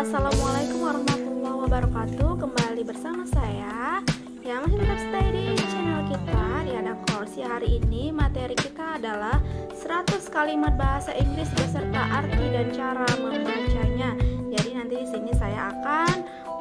Assalamualaikum warahmatullahi wabarakatuh Kembali bersama saya Yang masih tetap stay di channel kita Di ada kursi ya, hari ini Materi kita adalah 100 kalimat bahasa Inggris Beserta arti dan cara membacanya Jadi nanti di sini saya akan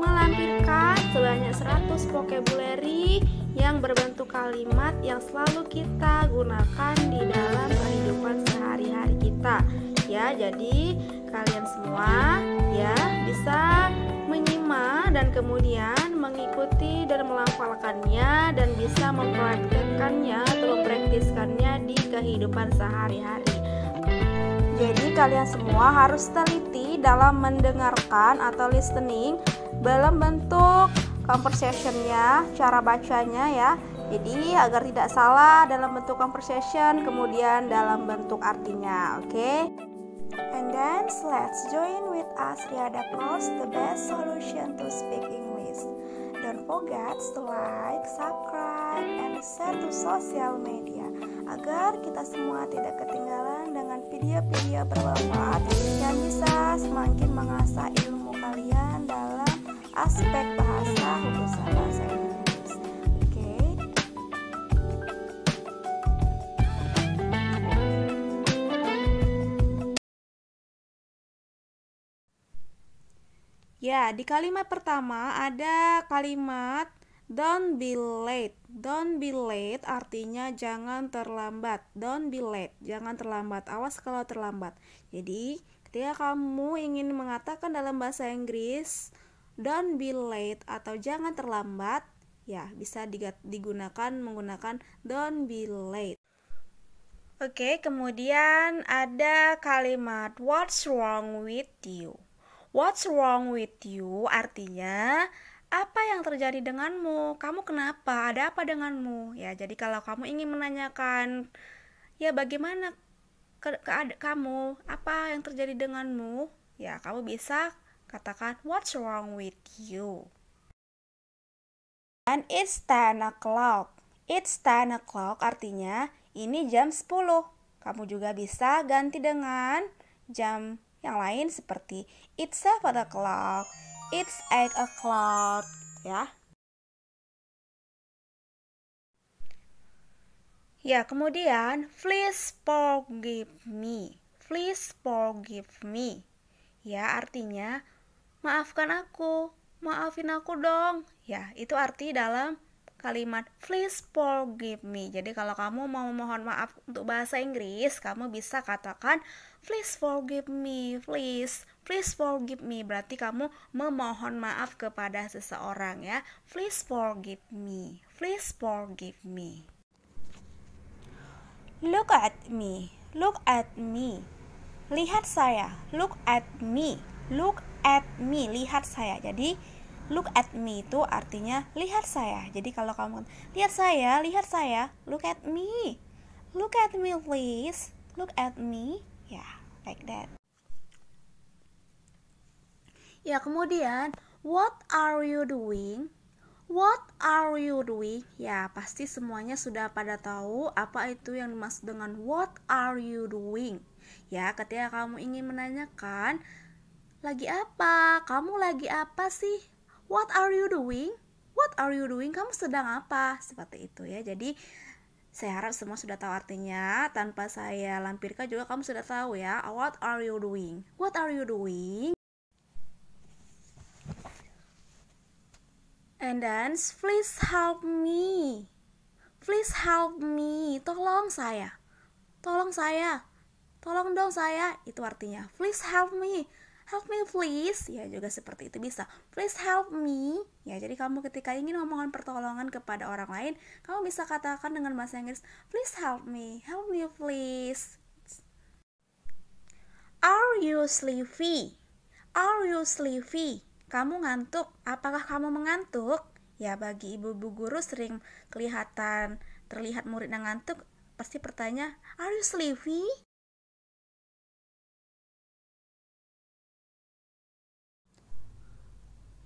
Melampirkan sebanyak 100 vocabulary Yang berbentuk kalimat Yang selalu kita gunakan Di dalam kehidupan sehari-hari kita ya jadi kalian semua ya bisa menyimak dan kemudian mengikuti dan melafalkannya dan bisa mempraktekkannya atau mempraktiskannya di kehidupan sehari-hari jadi kalian semua harus teliti dalam mendengarkan atau listening dalam bentuk conversationnya, cara bacanya ya. Jadi agar tidak salah dalam bentuk conversation, kemudian dalam bentuk artinya, oke? Okay? And then let's join with us Riada Plus the best solution to speak English. Don't forget to like, subscribe, and share to social media agar kita semua tidak ketinggalan dengan video-video bermanfaat yang bisa semakin mengasah ilmu kalian dalam aspek bahasa khususnya bahasa Inggris. Ya, di kalimat pertama ada kalimat don't be late. Don't be late artinya jangan terlambat. Don't be late, jangan terlambat. Awas kalau terlambat. Jadi, ketika kamu ingin mengatakan dalam bahasa Inggris don't be late atau jangan terlambat, ya bisa digunakan menggunakan don't be late. Oke, kemudian ada kalimat what's wrong with you. What's wrong with you? Artinya, apa yang terjadi denganmu? Kamu kenapa? Ada apa denganmu? Ya, jadi kalau kamu ingin menanyakan, ya bagaimana ke, ke kamu? Apa yang terjadi denganmu? Ya, kamu bisa katakan What's wrong with you? And it's 10 o'clock. It's 10 o'clock artinya ini jam 10. Kamu juga bisa ganti dengan jam yang lain seperti It's seven o'clock. It's eight o'clock. Ya. Ya, kemudian please forgive me. Please forgive me. Ya, artinya maafkan aku. Maafin aku dong. Ya, itu arti dalam kalimat please forgive me. Jadi kalau kamu mau memohon maaf untuk bahasa Inggris, kamu bisa katakan please forgive me, please, please forgive me. Berarti kamu memohon maaf kepada seseorang ya. Please forgive me, please forgive me. Look at me, look at me. Lihat saya, look at me, look at me, lihat saya. Jadi look at me itu artinya lihat saya. Jadi kalau kamu lihat saya, lihat saya, look at me. Look at me please. Look at me. Ya, yeah, like that. Ya, kemudian what are you doing? What are you doing? Ya, pasti semuanya sudah pada tahu apa itu yang dimaksud dengan what are you doing. Ya, ketika kamu ingin menanyakan lagi apa? Kamu lagi apa sih? What are you doing? What are you doing? Kamu sedang apa? Seperti itu ya. Jadi saya harap semua sudah tahu artinya. Tanpa saya lampirkan juga kamu sudah tahu ya. What are you doing? What are you doing? And then please help me. Please help me. Tolong saya. Tolong saya. Tolong dong saya. Itu artinya. Please help me help me please ya juga seperti itu bisa please help me ya jadi kamu ketika ingin memohon pertolongan kepada orang lain kamu bisa katakan dengan bahasa Inggris please help me help me please are you sleepy are you sleepy kamu ngantuk apakah kamu mengantuk ya bagi ibu-ibu guru sering kelihatan terlihat murid yang ngantuk pasti pertanyaan, are you sleepy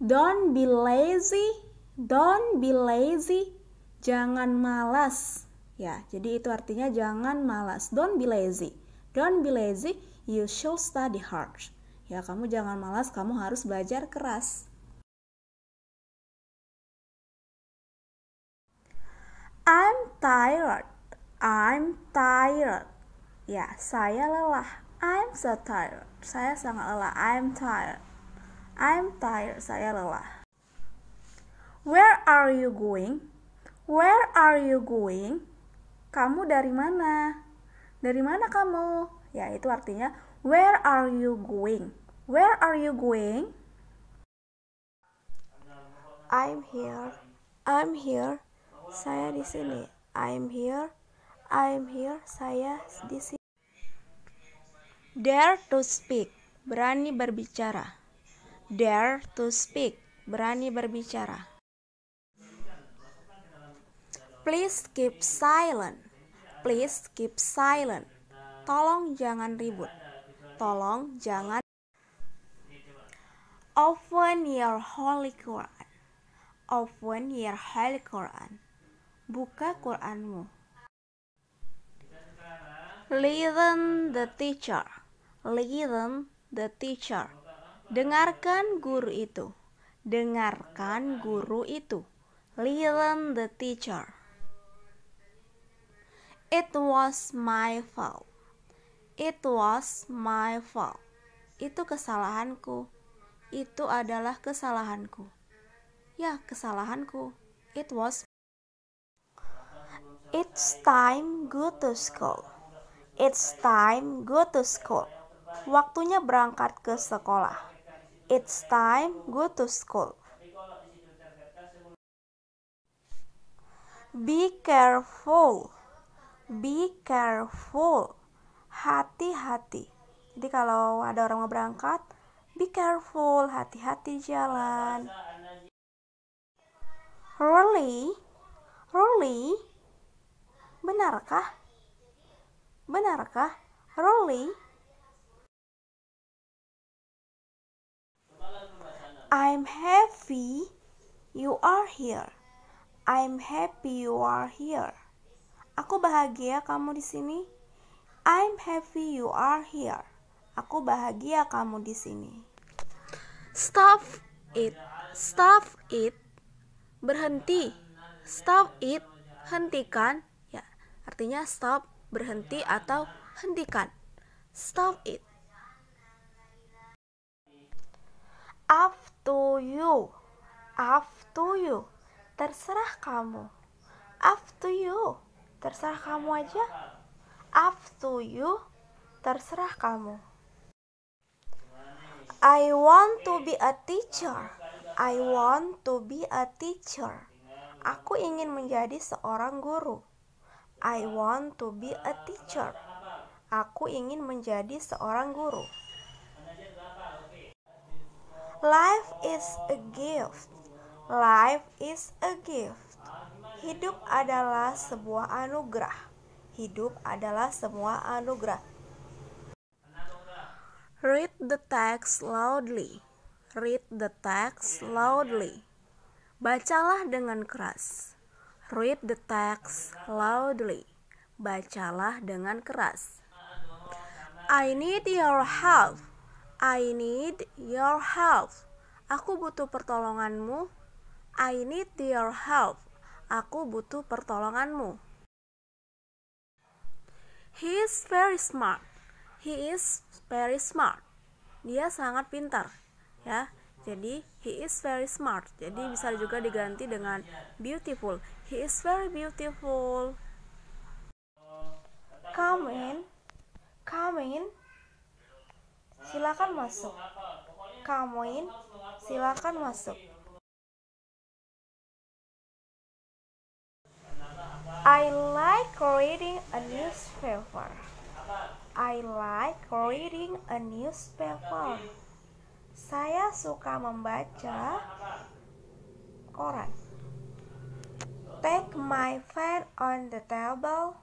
Don't be lazy. Don't be lazy. Jangan malas. Ya, jadi itu artinya jangan malas. Don't be lazy. Don't be lazy. You should study hard. Ya, kamu jangan malas, kamu harus belajar keras. I'm tired. I'm tired. Ya, saya lelah. I'm so tired. Saya sangat lelah. I'm tired. I'm tired, saya lelah. Where are you going? Where are you going? Kamu dari mana? Dari mana kamu? Ya, itu artinya where are you going? Where are you going? I'm here. I'm here. Saya di sini. I'm here. I'm here. Saya di sini. Dare to speak. Berani berbicara. Dare to speak, berani berbicara. Please keep silent. Please keep silent. Tolong jangan ribut. Tolong jangan Open your Holy Quran. Open your Holy Quran. Buka Quranmu. Listen the teacher. Listen the teacher Dengarkan guru itu. Dengarkan guru itu. Listen the teacher. It was my fault. It was my fault. Itu kesalahanku. Itu adalah kesalahanku. Ya, kesalahanku. It was It's time go to school. It's time go to school. Waktunya berangkat ke sekolah. It's time go to school. Be careful. Be careful. Hati-hati. Jadi kalau ada orang mau berangkat, be careful, hati-hati jalan. Really? Really? Benarkah? Benarkah? Really? I'm happy you are here. I'm happy you are here. Aku bahagia kamu di sini. I'm happy you are here. Aku bahagia kamu di sini. Stop it. Stop it. Berhenti. Stop it. Hentikan. Ya, artinya stop, berhenti atau hentikan. Stop it. up to you up to you terserah kamu up to you terserah kamu aja up to you terserah kamu I want to be a teacher I want to be a teacher aku ingin menjadi seorang guru I want to be a teacher aku ingin menjadi seorang guru Life is a gift. Life is a gift. Hidup adalah sebuah anugerah. Hidup adalah semua anugerah. Read the text loudly. Read the text loudly. Bacalah dengan keras. Read the text loudly. Bacalah dengan keras. I need your help. I need your help. Aku butuh pertolonganmu. I need your help. Aku butuh pertolonganmu. He is very smart. He is very smart. Dia sangat pintar, ya. Jadi he is very smart. Jadi bisa juga diganti dengan beautiful. He is very beautiful. Come in. Come in. Silakan masuk. Kamoin, silakan masuk. I like reading a newspaper. I like reading a newspaper. Saya suka membaca koran. Take my fan on the table.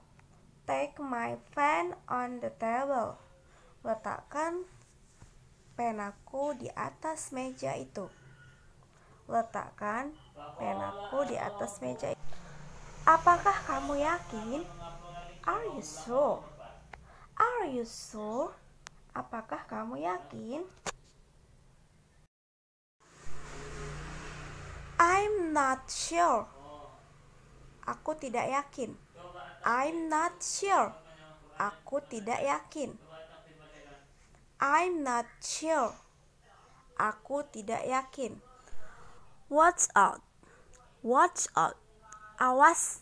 Take my fan on the table. Letakkan penaku di atas meja itu. Letakkan penaku di atas meja itu. Apakah kamu yakin? Are you sure? Are you sure? Apakah kamu yakin? I'm not sure. Aku tidak yakin. I'm not sure. Aku tidak yakin. I'm not sure. Aku tidak yakin. Watch out. Watch out. Awas.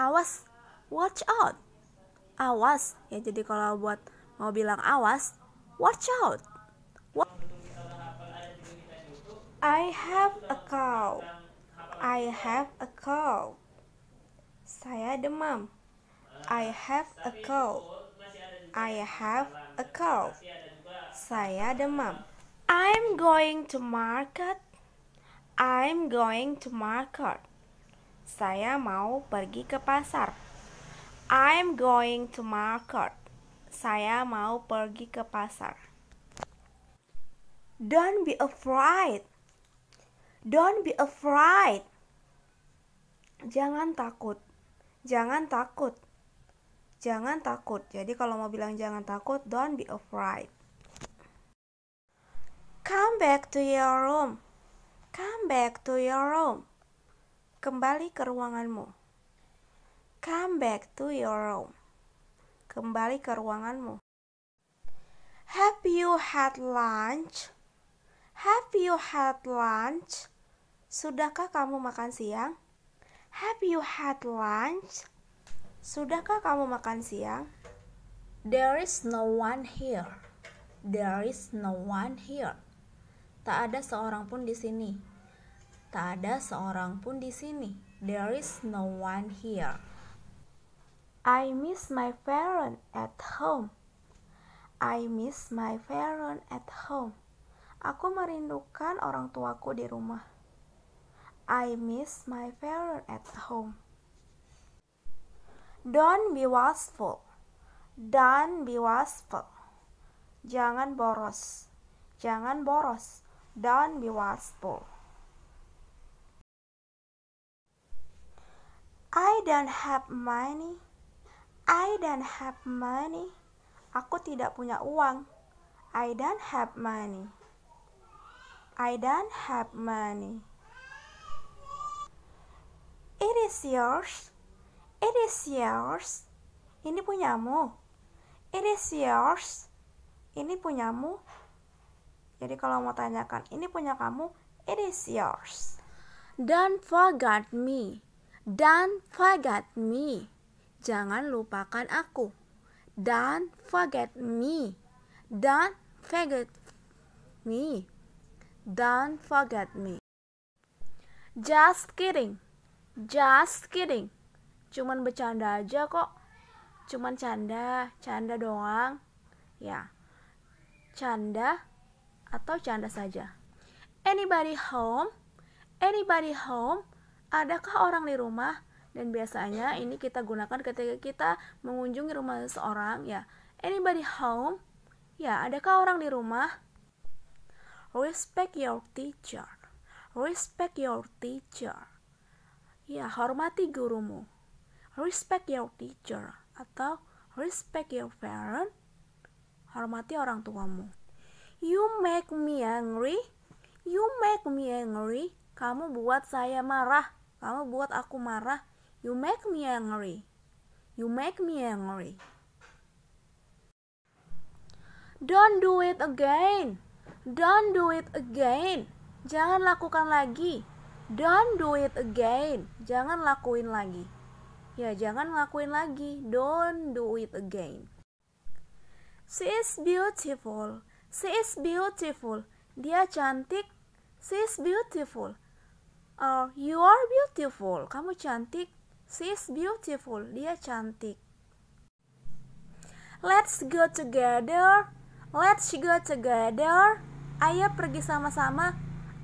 Awas. Watch out. Awas. Ya jadi kalau buat mau bilang awas, watch out. I have a cow. I have a cow. Saya demam. I have a cow. I have a cow. Saya demam. I'm going to market. I'm going to market. Saya mau pergi ke pasar. I'm going to market. Saya mau pergi ke pasar. Don't be afraid. Don't be afraid. Jangan takut. Jangan takut. Jangan takut. Jadi kalau mau bilang jangan takut, don't be afraid. Come back to your room. Come back to your room. Kembali ke ruanganmu. Come back to your room. Kembali ke ruanganmu. Have you had lunch? Have you had lunch? Sudahkah kamu makan siang? Have you had lunch? Sudahkah kamu makan siang? There is no one here. There is no one here. Tak ada seorang pun di sini. Tak ada seorang pun di sini. There is no one here. I miss my parents at home. I miss my parents at home. Aku merindukan orang tuaku di rumah. I miss my parents at home. Don't be wasteful. Don't be wasteful. Jangan boros. Jangan boros. Don't be wasteful. I don't have money. I don't have money. Aku tidak punya uang. I don't have money. I don't have money. It is yours. It is yours. Ini punyamu. It is yours. Ini punyamu. Jadi kalau mau tanyakan, ini punya kamu, it is yours. Don't forget me. Don't forget me. Jangan lupakan aku. Don't forget me. Don't forget me. Don't forget me. Just kidding. Just kidding. Cuman bercanda aja kok. Cuman canda, canda doang. Ya. Canda atau canda saja. Anybody home? Anybody home? Adakah orang di rumah? Dan biasanya ini kita gunakan ketika kita mengunjungi rumah seseorang ya. Anybody home? Ya, adakah orang di rumah? Respect your teacher. Respect your teacher. Ya, hormati gurumu. Respect your teacher atau respect your parent. Hormati orang tuamu. You make me angry. You make me angry. Kamu buat saya marah. Kamu buat aku marah. You make me angry. You make me angry. Don't do it again. Don't do it again. Jangan lakukan lagi. Don't do it again. Jangan lakuin lagi. Ya, jangan lakuin lagi. Don't do it again. She is beautiful. She is beautiful. Dia cantik. She is beautiful. Or oh, you are beautiful. Kamu cantik. She is beautiful. Dia cantik. Let's go together. Let's go together. Ayo pergi sama-sama.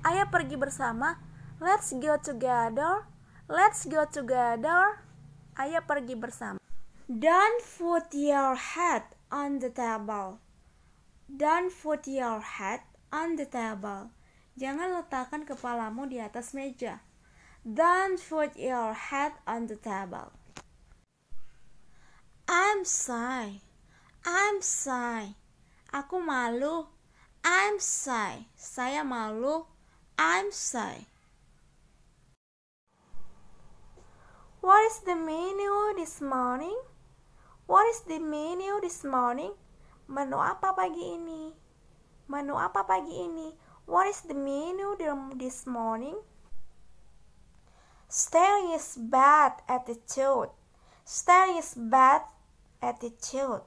Ayo pergi bersama. Let's go together. Let's go together. Ayo pergi bersama. Don't put your head on the table. Don't put your head on the table. Jangan letakkan kepalamu di atas meja. Don't put your head on the table. I'm shy. I'm shy. Aku malu. I'm shy. Saya malu. I'm shy. What is the menu this morning? What is the menu this morning? Menu apa pagi ini? Menu apa pagi ini? What is the menu this morning? Staring is bad attitude. Staring is bad attitude.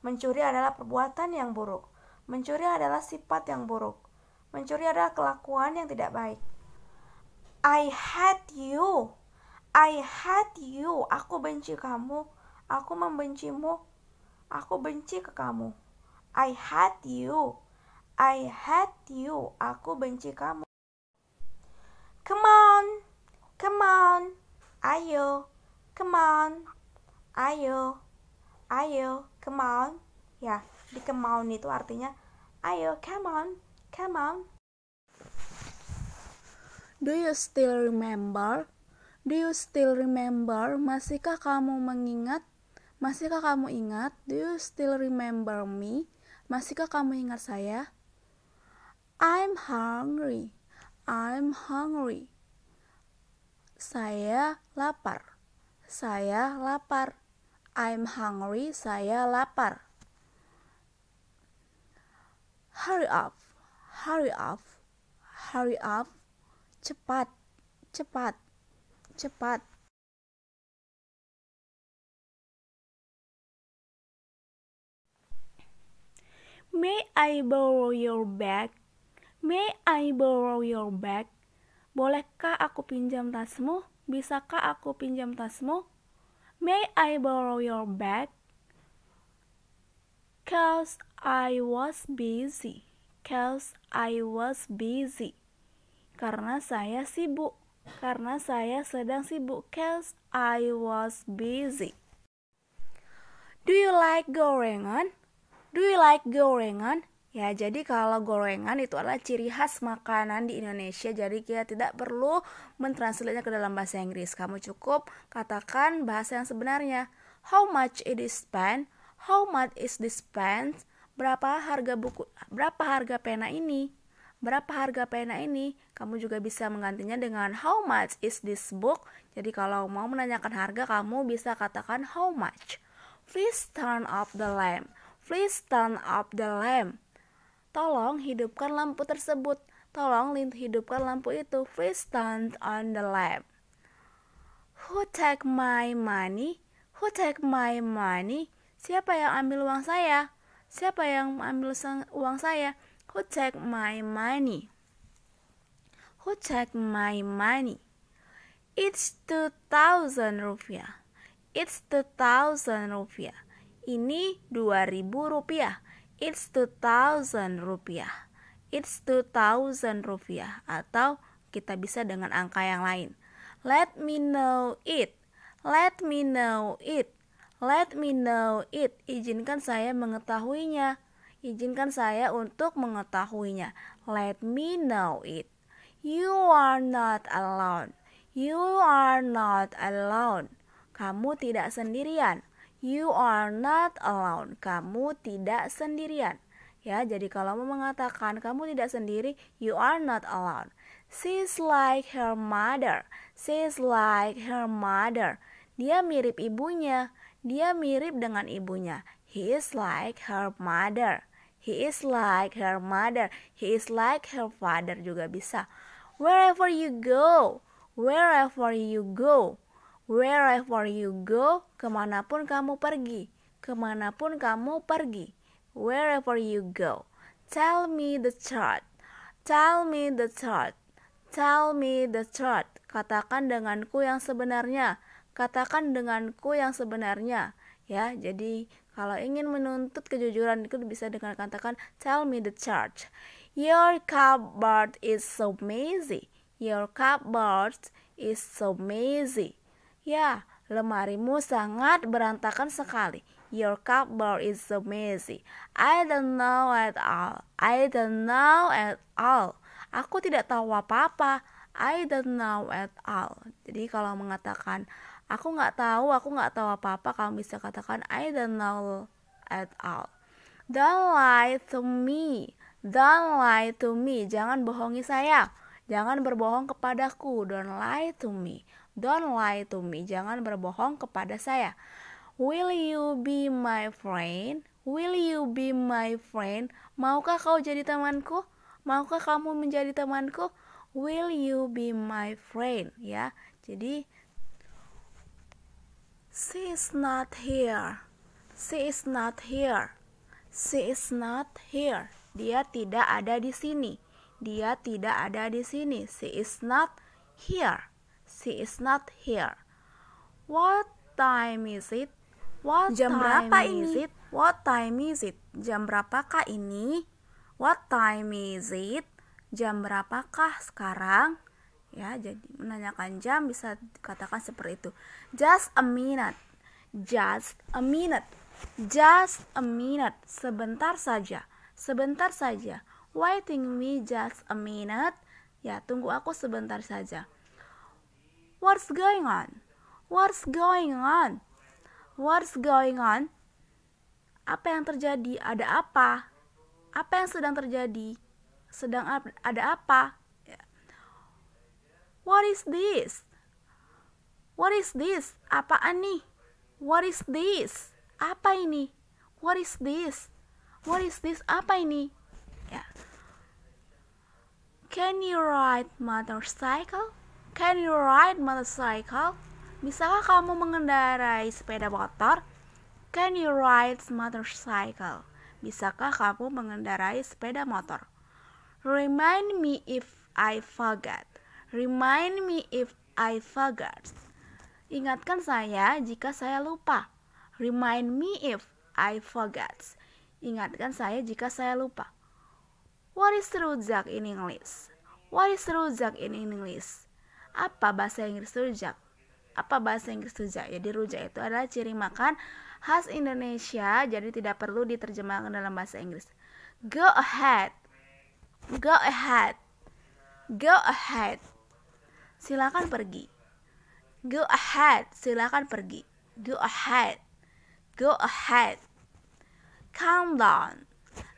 Mencuri adalah perbuatan yang buruk. Mencuri adalah sifat yang buruk. Mencuri adalah kelakuan yang tidak baik. I hate you. I hate you. Aku benci kamu. Aku membencimu. Aku benci ke kamu. I hate you. I hate you. Aku benci kamu. Come on. Come on. Ayo. Come on. Ayo. Ayo. Come on. Ya, di come on itu artinya ayo, come on. Come on. Do you still remember? Do you still remember? Masihkah kamu mengingat Masihkah kamu ingat? Do you still remember me? Masihkah kamu ingat saya? I'm hungry. I'm hungry. Saya lapar. Saya lapar. I'm hungry. Saya lapar. Hurry up. Hurry up. Hurry up. Cepat. Cepat. Cepat. May I borrow your bag? May I borrow your bag? Bolehkah aku pinjam tasmu? Bisakah aku pinjam tasmu? May I borrow your bag? Cause I was busy. Cause I was busy. Karena saya sibuk. Karena saya sedang sibuk. Cause I was busy. Do you like gorengan? Do you like gorengan? Ya, jadi kalau gorengan itu adalah ciri khas makanan di Indonesia. Jadi kita tidak perlu mentranslate ke dalam bahasa Inggris. Kamu cukup katakan bahasa yang sebenarnya. How much it is spent? How much is this spent? Berapa harga buku berapa harga pena ini? Berapa harga pena ini? Kamu juga bisa menggantinya dengan how much is this book? Jadi kalau mau menanyakan harga kamu bisa katakan how much. Please turn off the lamp. Please turn up the lamp. Tolong hidupkan lampu tersebut. Tolong hidupkan lampu itu. Please turn on the lamp. Who take my money? Who take my money? Siapa yang ambil uang saya? Siapa yang ambil uang saya? Who take my money? Who take my money? It's two thousand rupiah. It's two thousand rupiah. Ini 2000 rupiah. It's 2000 rupiah. It's 2000 rupiah atau kita bisa dengan angka yang lain. Let me know it. Let me know it. Let me know it. Izinkan saya mengetahuinya. Izinkan saya untuk mengetahuinya. Let me know it. You are not alone. You are not alone. Kamu tidak sendirian. You are not alone. Kamu tidak sendirian. Ya, jadi kalau mau mengatakan kamu tidak sendiri, you are not alone. She's like her mother. She's like her mother. Dia mirip ibunya. Dia mirip dengan ibunya. He is like her mother. He is like her mother. He is like her father juga bisa. Wherever you go, wherever you go. Wherever you go, kemanapun kamu pergi, kemanapun kamu pergi. Wherever you go, tell me the truth, Tell me the truth, Tell me the truth. Katakan denganku yang sebenarnya. Katakan denganku yang sebenarnya. Ya, jadi kalau ingin menuntut kejujuran itu bisa dengan katakan tell me the chart. Your cupboard is so messy. Your cupboard is so messy. Ya, lemarimu sangat berantakan sekali. Your cupboard is so messy. I don't know at all. I don't know at all. Aku tidak tahu apa-apa. I don't know at all. Jadi kalau mengatakan aku nggak tahu, aku nggak tahu apa-apa, kamu bisa katakan I don't know at all. Don't lie to me. Don't lie to me. Jangan bohongi saya. Jangan berbohong kepadaku. Don't lie to me. Don't lie to me, jangan berbohong kepada saya. Will you be my friend? Will you be my friend? Maukah kau jadi temanku? Maukah kamu menjadi temanku? Will you be my friend? Ya, jadi She is not here. She is not here. She is not here. Dia tidak ada di sini. Dia tidak ada di sini. She is not here. She is not here. What time is it? What Jam time berapa is ini? it? What time is it? Jam berapakah ini? What time is it? Jam berapakah sekarang? Ya, jadi menanyakan jam bisa dikatakan seperti itu. Just a minute. Just a minute. Just a minute. Sebentar saja. Sebentar saja. Waiting me just a minute. Ya, tunggu aku sebentar saja. What's going on? What's going on? What's going on? Apa yang terjadi? Ada apa? Apa yang sedang terjadi? Sedang ada apa? What is this? What is this? Apaan nih? What is this? Apa ini? What is this? What is this? Apa ini? Yeah. Can you ride motorcycle? Can you ride motorcycle? Bisakah kamu mengendarai sepeda motor? Can you ride motorcycle? Bisakah kamu mengendarai sepeda motor? Remind me if I forget. Remind me if I forget. Ingatkan saya jika saya lupa. Remind me if I forget. Ingatkan saya jika saya lupa. What is rujak in English? What is rujak in English? Apa bahasa Inggris rujak? Apa bahasa Inggris rujak? Jadi ya, rujak itu adalah ciri makan khas Indonesia, jadi tidak perlu diterjemahkan dalam bahasa Inggris. Go ahead. Go ahead. Go ahead. Silakan pergi. Go ahead, silakan pergi. Go ahead. Go ahead. Calm down.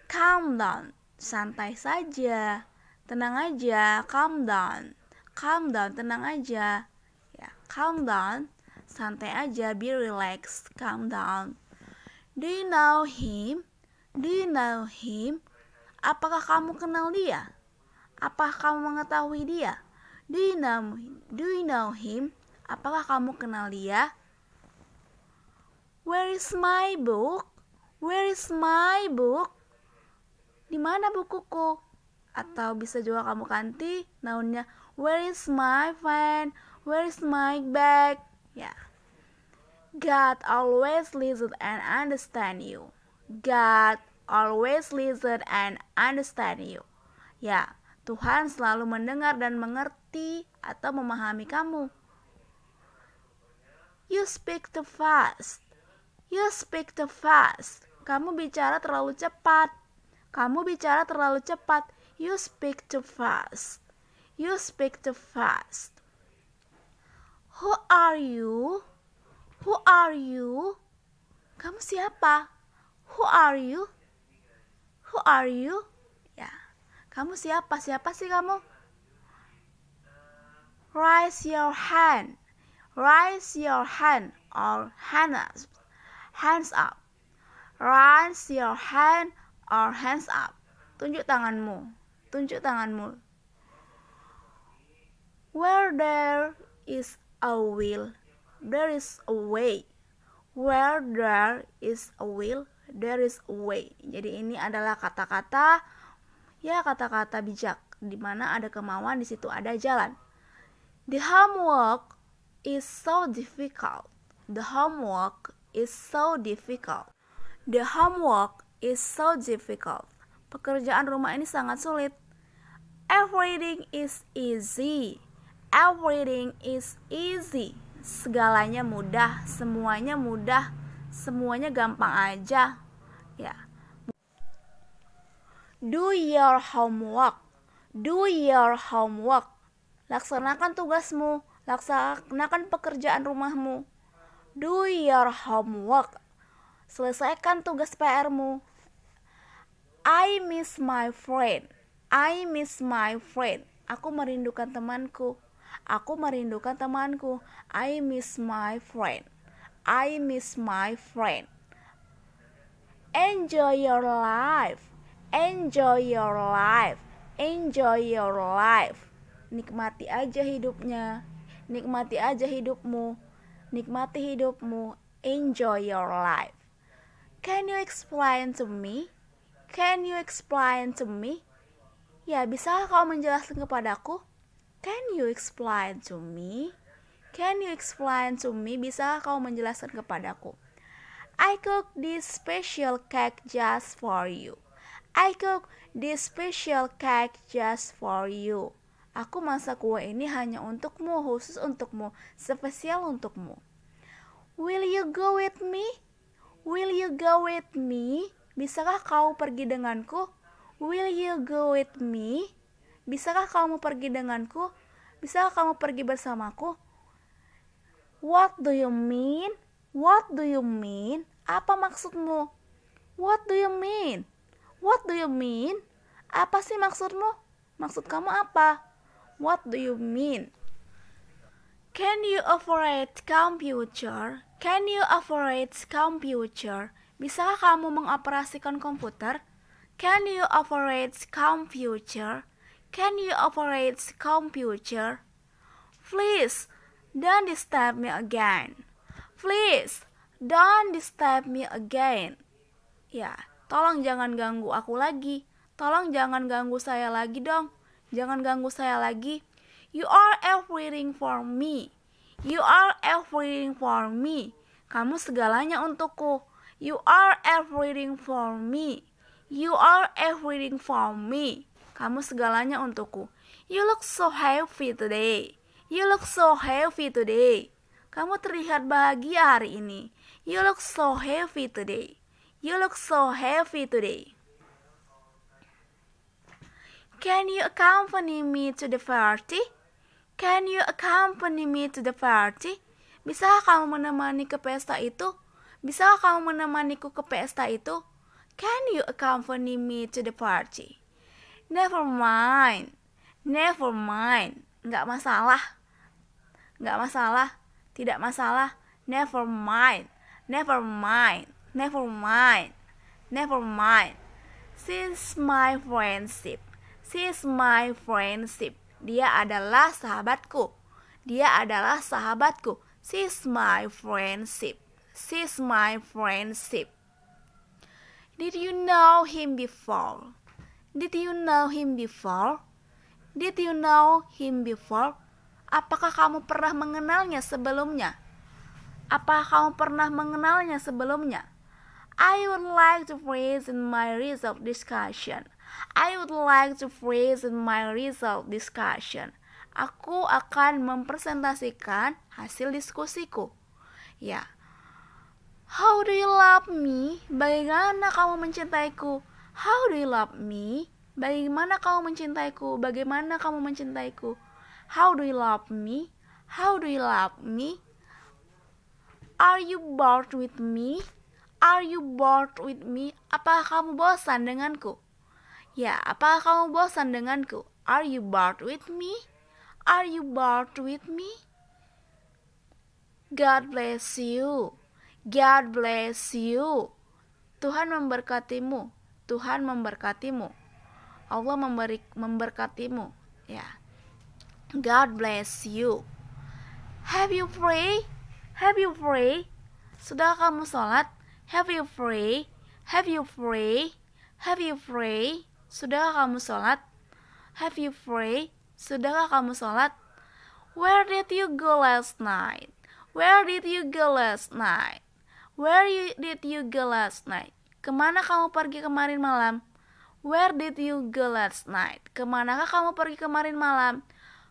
Calm down. Santai saja. Tenang aja, calm down calm down, tenang aja. Ya, calm down, santai aja, be relaxed, calm down. Do you know him? Do you know him? Apakah kamu kenal dia? Apakah kamu mengetahui dia? Do you know, do you know him? Apakah kamu kenal dia? Where is my book? Where is my book? Di mana bukuku? Atau bisa juga kamu ganti naunnya Where is my fan? Where is my bag? Yeah. God always listen and understand you. God always listen and understand you. Ya, yeah. Tuhan selalu mendengar dan mengerti atau memahami kamu. You speak too fast. You speak too fast. Kamu bicara terlalu cepat. Kamu bicara terlalu cepat. You speak too fast. You speak too fast. Who are you? Who are you? Kamu siapa? Who are you? Who are you? Ya. Kamu siapa? Siapa sih kamu? Raise your hand. Raise your hand or hand up. Hands up. Raise your hand or hands up. Tunjuk tanganmu. Tunjuk tanganmu. Where there is a will, there is a way. Where there is a will, there is a way. Jadi ini adalah kata-kata ya kata-kata bijak di mana ada kemauan di situ ada jalan. The homework is so difficult. The homework is so difficult. The homework is so difficult. Pekerjaan rumah ini sangat sulit. Everything is easy. Everything is easy. Segalanya mudah, semuanya mudah, semuanya gampang aja. Ya. Do your homework. Do your homework. Laksanakan tugasmu, laksanakan pekerjaan rumahmu. Do your homework. Selesaikan tugas PR-mu. I miss my friend. I miss my friend. Aku merindukan temanku. Aku merindukan temanku. I miss my friend. I miss my friend. Enjoy your life. Enjoy your life. Enjoy your life. Nikmati aja hidupnya. Nikmati aja hidupmu. Nikmati hidupmu. Enjoy your life. Can you explain to me? Can you explain to me? Ya, bisa kau menjelaskan kepadaku? Can you explain to me? Can you explain to me? Bisa kau menjelaskan kepadaku? I cook this special cake just for you. I cook this special cake just for you. Aku masak kue ini hanya untukmu, khusus untukmu, spesial untukmu. Will you go with me? Will you go with me? Bisakah kau pergi denganku? Will you go with me? Bisakah kamu pergi denganku? Bisakah kamu pergi bersamaku? What do you mean? What do you mean? Apa maksudmu? What do you mean? What do you mean? Apa sih maksudmu? Maksud kamu apa? What do you mean? Can you operate computer? Can you operate computer? Bisakah kamu mengoperasikan komputer? Can you operate computer? Can you operate computer? Please, don't disturb me again. Please, don't disturb me again. Ya, tolong jangan ganggu aku lagi. Tolong jangan ganggu saya lagi dong. Jangan ganggu saya lagi. You are everything for me. You are everything for me. Kamu segalanya untukku. You are everything for me. You are everything for me. Kamu segalanya untukku. You look so happy today. You look so happy today. Kamu terlihat bahagia hari ini. You look so happy today. You look so happy today. Can you accompany me to the party? Can you accompany me to the party? Bisa kamu menemani ke pesta itu? Bisa kamu menemaniku ke pesta itu? Can you accompany me to the party? Never mind. Never mind. Nggak masalah. Nggak masalah. Tidak masalah. Never mind. Never mind. Never mind. Never mind. Since my friendship. since my friendship. Dia adalah sahabatku. Dia adalah sahabatku. Since my friendship. since my friendship. Did you know him before? Did you know him before? Did you know him before? Apakah kamu pernah mengenalnya sebelumnya? Apa kamu pernah mengenalnya sebelumnya? I would like to phrase in my result discussion. I would like to phrase in my result discussion. Aku akan mempresentasikan hasil diskusiku. Ya. How do you love me? Bagaimana kamu mencintaiku? How do you love me? Bagaimana kamu mencintaiku? Bagaimana kamu mencintaiku? How do you love me? How do you love me? Are you bored with me? Are you bored with me? Apa kamu bosan denganku? Ya, apa kamu bosan denganku? Are you bored with me? Are you bored with me? God bless you. God bless you. Tuhan memberkatimu. Tuhan memberkatimu. Allah memberi memberkatimu. Ya. God bless you. Have you pray? Have you pray? Sudah kamu sholat? Have you pray? Have you pray? Have you pray? Sudah kamu sholat? Have you pray? Sudahkah kamu sholat? Where did you go last night? Where did you go last night? Where you, did you go last night? Kemana kamu pergi kemarin malam? Where did you go last night? Kemanakah kamu pergi kemarin malam?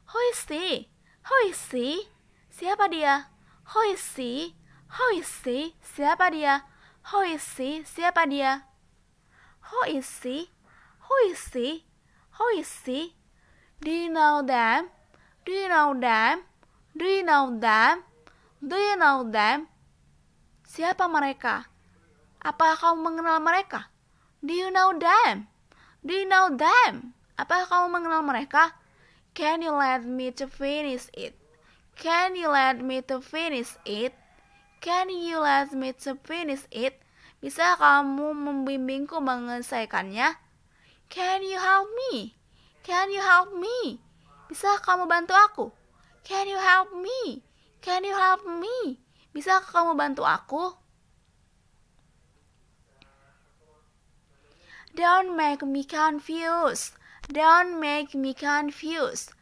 Who is she? Who is she? Siapa dia? Who is she? Who is she? Siapa dia? Who is she? Siapa dia? Who is she? Who is she? Who is she? Do you know them? Do you know them? Do you know them? Do you know them? Siapa mereka? Apakah kamu mengenal mereka? Do you know them? Do you know them? Apakah kamu mengenal mereka? Can you let me to finish it? Can you let me to finish it? Can you let me to finish it? Bisa kamu membimbingku menyelesaikannya? Can you help me? Can you help me? Bisa kamu bantu aku? Can you help me? Can you help me? Bisa kamu bantu aku? Don't make me confused. Don't make me confused.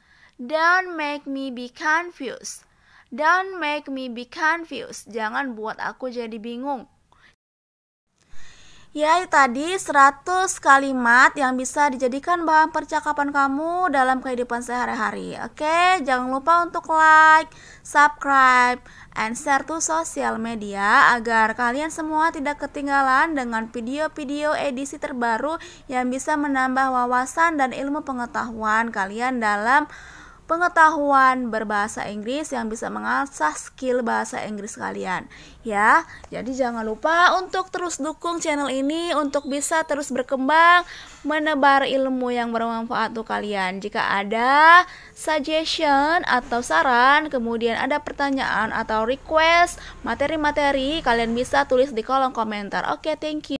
Don't make me be confused. Don't make me be confused. Jangan buat aku jadi bingung. Ya, tadi 100 kalimat yang bisa dijadikan bahan percakapan kamu dalam kehidupan sehari-hari. Oke, jangan lupa untuk like, subscribe, and share to social media agar kalian semua tidak ketinggalan dengan video-video edisi terbaru yang bisa menambah wawasan dan ilmu pengetahuan kalian dalam pengetahuan berbahasa Inggris yang bisa mengasah skill bahasa Inggris kalian ya. Jadi jangan lupa untuk terus dukung channel ini untuk bisa terus berkembang menebar ilmu yang bermanfaat untuk kalian. Jika ada suggestion atau saran, kemudian ada pertanyaan atau request materi-materi, kalian bisa tulis di kolom komentar. Oke, okay, thank you.